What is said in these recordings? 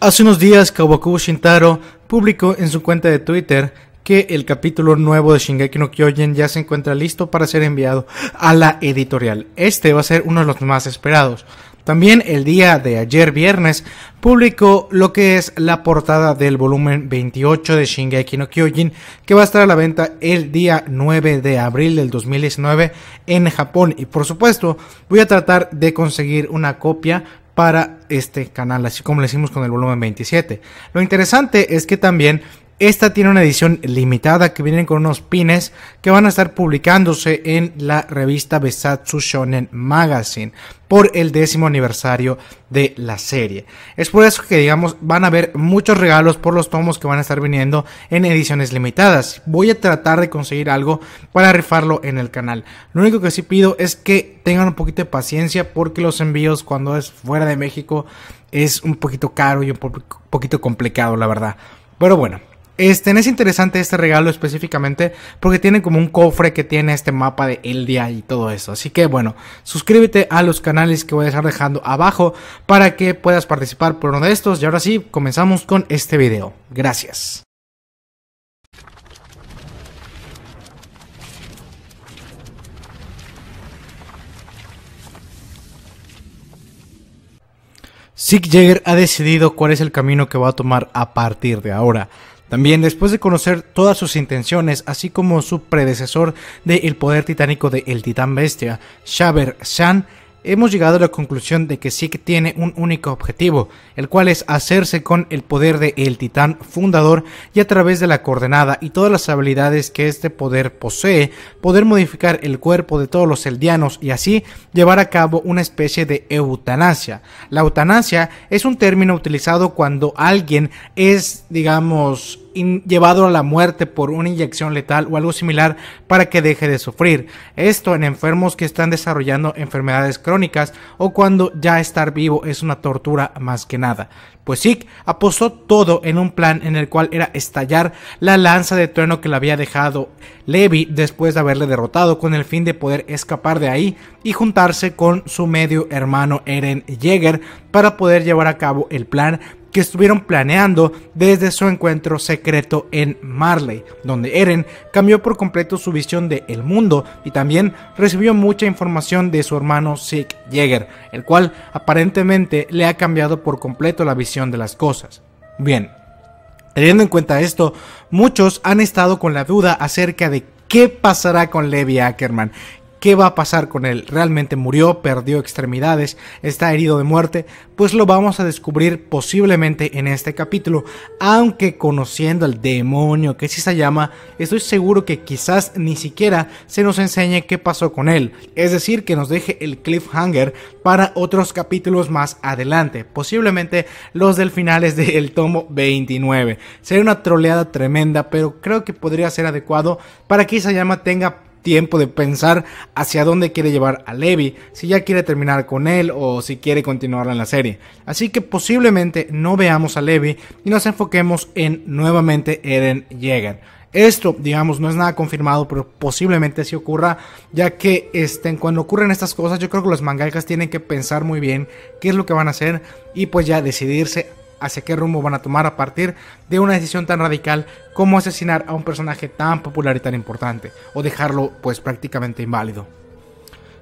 Hace unos días, Kawakubo Shintaro publicó en su cuenta de Twitter que el capítulo nuevo de Shingeki no Kyojin ya se encuentra listo para ser enviado a la editorial. Este va a ser uno de los más esperados. También el día de ayer viernes publicó lo que es la portada del volumen 28 de Shingeki no Kyojin que va a estar a la venta el día 9 de abril del 2019 en Japón y por supuesto voy a tratar de conseguir una copia para este canal, así como lo hicimos con el volumen 27. Lo interesante es que también esta tiene una edición limitada que vienen con unos pines que van a estar publicándose en la revista Besatsu Shonen Magazine por el décimo aniversario de la serie. Es por eso que, digamos, van a haber muchos regalos por los tomos que van a estar viniendo en ediciones limitadas. Voy a tratar de conseguir algo para rifarlo en el canal. Lo único que sí pido es que tengan un poquito de paciencia porque los envíos cuando es fuera de México es un poquito caro y un poquito complicado, la verdad. Pero bueno, este, es interesante este regalo específicamente porque tiene como un cofre que tiene este mapa de Eldia y todo eso. Así que bueno, suscríbete a los canales que voy a estar dejando abajo para que puedas participar por uno de estos. Y ahora sí, comenzamos con este video. Gracias. Sig Jagger ha decidido cuál es el camino que va a tomar a partir de ahora. También después de conocer todas sus intenciones, así como su predecesor del el poder titánico de El Titán Bestia, Shaber Shan, hemos llegado a la conclusión de que que tiene un único objetivo, el cual es hacerse con el poder de el titán fundador y a través de la coordenada y todas las habilidades que este poder posee, poder modificar el cuerpo de todos los eldianos y así llevar a cabo una especie de eutanasia. La eutanasia es un término utilizado cuando alguien es, digamos, llevado a la muerte por una inyección letal o algo similar para que deje de sufrir. Esto en enfermos que están desarrollando enfermedades crónicas o cuando ya estar vivo es una tortura más que nada. Pues Zeke apostó todo en un plan en el cual era estallar la lanza de trueno que le había dejado Levi después de haberle derrotado con el fin de poder escapar de ahí y juntarse con su medio hermano Eren Jaeger para poder llevar a cabo el plan estuvieron planeando desde su encuentro secreto en Marley, donde Eren cambió por completo su visión del el mundo y también recibió mucha información de su hermano Sig Jäger, el cual aparentemente le ha cambiado por completo la visión de las cosas. Bien, teniendo en cuenta esto, muchos han estado con la duda acerca de qué pasará con Levi Ackerman, ¿Qué va a pasar con él? ¿Realmente murió? ¿Perdió extremidades? ¿Está herido de muerte? Pues lo vamos a descubrir posiblemente en este capítulo. Aunque conociendo al demonio que sí se llama, estoy seguro que quizás ni siquiera se nos enseñe qué pasó con él. Es decir, que nos deje el cliffhanger para otros capítulos más adelante. Posiblemente los del finales del tomo 29. Sería una troleada tremenda, pero creo que podría ser adecuado para que Isayama tenga tiempo de pensar hacia dónde quiere llevar a Levi, si ya quiere terminar con él o si quiere continuar en la serie. Así que posiblemente no veamos a Levi y nos enfoquemos en nuevamente Eren Yeager. Esto, digamos, no es nada confirmado, pero posiblemente sí ocurra, ya que este, cuando ocurren estas cosas, yo creo que los mangakas tienen que pensar muy bien qué es lo que van a hacer y pues ya decidirse hacia qué rumbo van a tomar a partir de una decisión tan radical como asesinar a un personaje tan popular y tan importante, o dejarlo pues prácticamente inválido.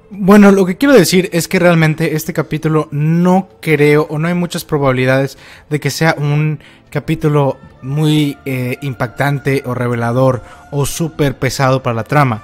Bueno, lo que quiero decir es que realmente este capítulo no creo o no hay muchas probabilidades de que sea un capítulo muy eh, impactante o revelador o súper pesado para la trama.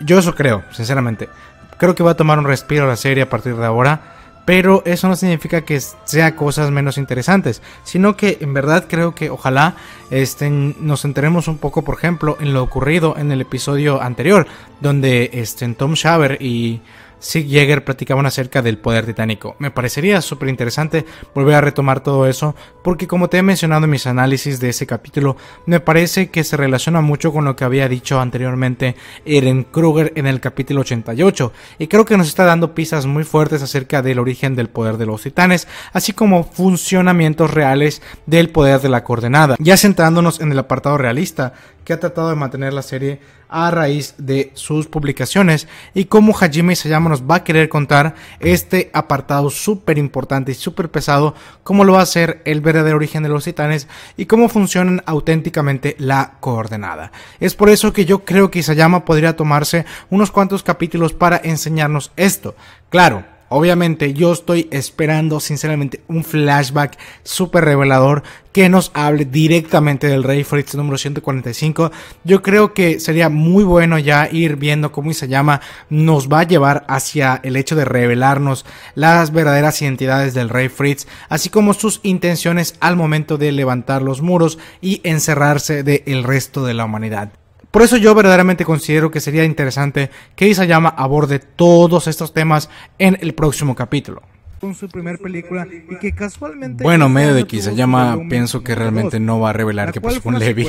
Yo eso creo, sinceramente. Creo que va a tomar un respiro la serie a partir de ahora pero eso no significa que sea cosas menos interesantes, sino que en verdad creo que ojalá este, nos enteremos un poco, por ejemplo, en lo ocurrido en el episodio anterior, donde este, Tom Shaver y Sig Jäger platicaban acerca del poder titánico. Me parecería súper interesante volver a retomar todo eso, porque como te he mencionado en mis análisis de ese capítulo, me parece que se relaciona mucho con lo que había dicho anteriormente Eren Kruger en el capítulo 88, y creo que nos está dando pistas muy fuertes acerca del origen del poder de los titanes, así como funcionamientos reales del poder de la coordenada. Ya centrándonos en el apartado realista, que ha tratado de mantener la serie a raíz de sus publicaciones y cómo Hajime Isayama nos va a querer contar este apartado súper importante y súper pesado, cómo lo va a hacer el verdadero origen de los titanes y cómo funcionan auténticamente la coordenada. Es por eso que yo creo que Isayama podría tomarse unos cuantos capítulos para enseñarnos esto. Claro, Obviamente yo estoy esperando sinceramente un flashback súper revelador que nos hable directamente del Rey Fritz número 145. Yo creo que sería muy bueno ya ir viendo cómo llama, nos va a llevar hacia el hecho de revelarnos las verdaderas identidades del Rey Fritz, así como sus intenciones al momento de levantar los muros y encerrarse del resto de la humanidad. Por eso yo verdaderamente considero que sería interesante que Isayama aborde todos estos temas en el próximo capítulo con su primer película y que casualmente... Bueno, medio de que se llama, pienso que realmente no va a revelar que pasó con Levi,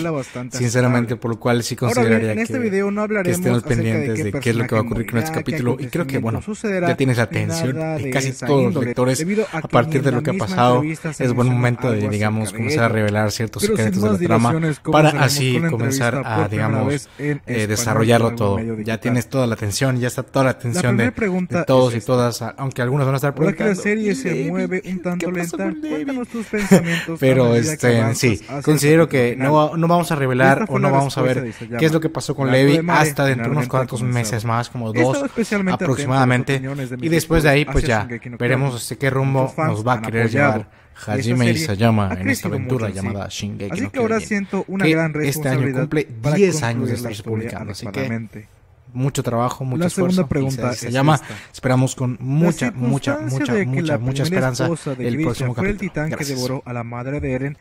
sinceramente, por lo cual sí consideraría este que, video pendientes de qué, es lo que va a ocurrir con este capítulo y creo que, bueno, ya tienes la atención de casi todos los lectores a, partir de lo que ha pasado, es buen momento de, digamos, comenzar a revelar ciertos secretos de la trama para así comenzar a, digamos, eh, desarrollarlo todo. Ya tienes toda la atención, ya está toda la atención de, todos y todas, aunque algunos van a estar publicadas serie se mueve un tanto lenta, pensamientos. Pero este, sí, considero que no, no, vamos a revelar o no vamos a ver qué es lo que pasó con Levi hasta dentro de unos cuantos meses más, como dos aproximadamente. Y después de ahí, pues ya veremos este qué rumbo nos va a querer llevar Hajime Isayama en esta aventura llamada Shingeki Así que ahora siento una gran responsabilidad este año cumple 10 años de estar publicando, así que mucho trabajo, mucho la esfuerzo. Segunda pregunta se, llama, esperamos con mucha, mucha, mucha, mucha, mucha esperanza el próximo capítulo. Fue el titán Gracias. que devoró a la madre de Eren